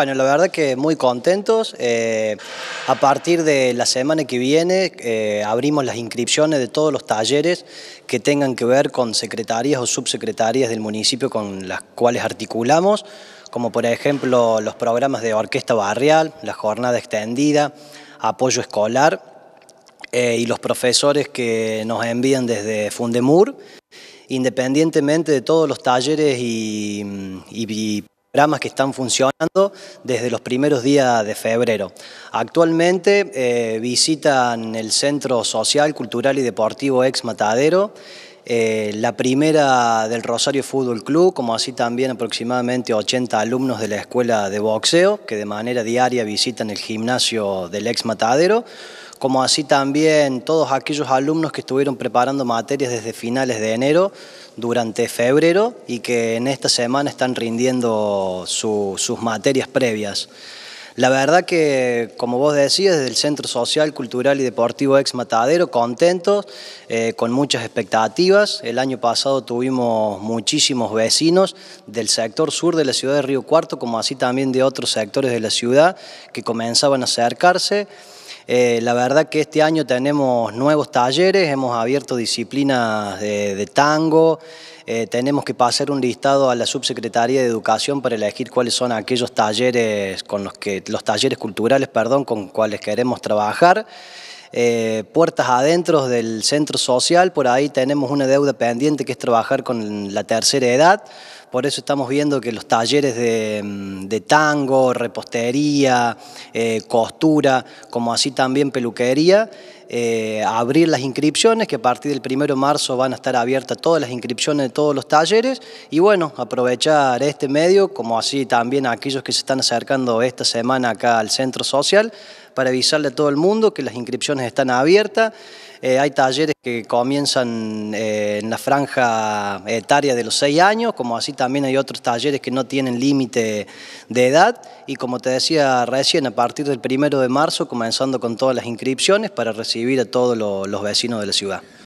Bueno, la verdad que muy contentos. Eh, a partir de la semana que viene eh, abrimos las inscripciones de todos los talleres que tengan que ver con secretarías o subsecretarías del municipio con las cuales articulamos, como por ejemplo los programas de orquesta barrial, la jornada extendida, apoyo escolar eh, y los profesores que nos envían desde Fundemur, independientemente de todos los talleres y programas que están funcionando desde los primeros días de febrero. Actualmente eh, visitan el Centro Social, Cultural y Deportivo Ex Matadero, eh, la primera del Rosario Fútbol Club, como así también aproximadamente 80 alumnos de la Escuela de Boxeo, que de manera diaria visitan el gimnasio del Ex Matadero, como así también todos aquellos alumnos que estuvieron preparando materias desde finales de enero durante febrero y que en esta semana están rindiendo sus materias previas. La verdad que, como vos decías, desde el Centro Social, Cultural y Deportivo Ex Matadero, contentos, eh, con muchas expectativas. El año pasado tuvimos muchísimos vecinos del sector sur de la ciudad de Río Cuarto, como así también de otros sectores de la ciudad, que comenzaban a acercarse. Eh, la verdad que este año tenemos nuevos talleres, hemos abierto disciplinas de, tango, eh, tenemos que pasar un listado a la Subsecretaría de Educación para elegir cuáles son aquellos talleres con los que los talleres culturales, perdón, con cuales queremos trabajar. Eh, puertas adentro del centro social, por ahí tenemos una deuda pendiente que es trabajar con la tercera edad, por eso estamos viendo que los talleres de, mm, tango, repostería, eh, costura, como así también peluquería, eh, abrir las inscripciones, que a partir del 1 de marzo van a estar abiertas todas las inscripciones de todos los talleres, y bueno, aprovechar este medio, como así también aquellos que se están acercando esta semana acá al centro social, para avisarle a todo el mundo que las inscripciones están abiertas. Eh, hay talleres que comienzan eh, en la franja etaria de los 6 años, como así también hay otros talleres que no tienen límite de edad. Y como te decía recién, a partir del primero de marzo, comenzando con todas las inscripciones para recibir a todos los vecinos de la ciudad.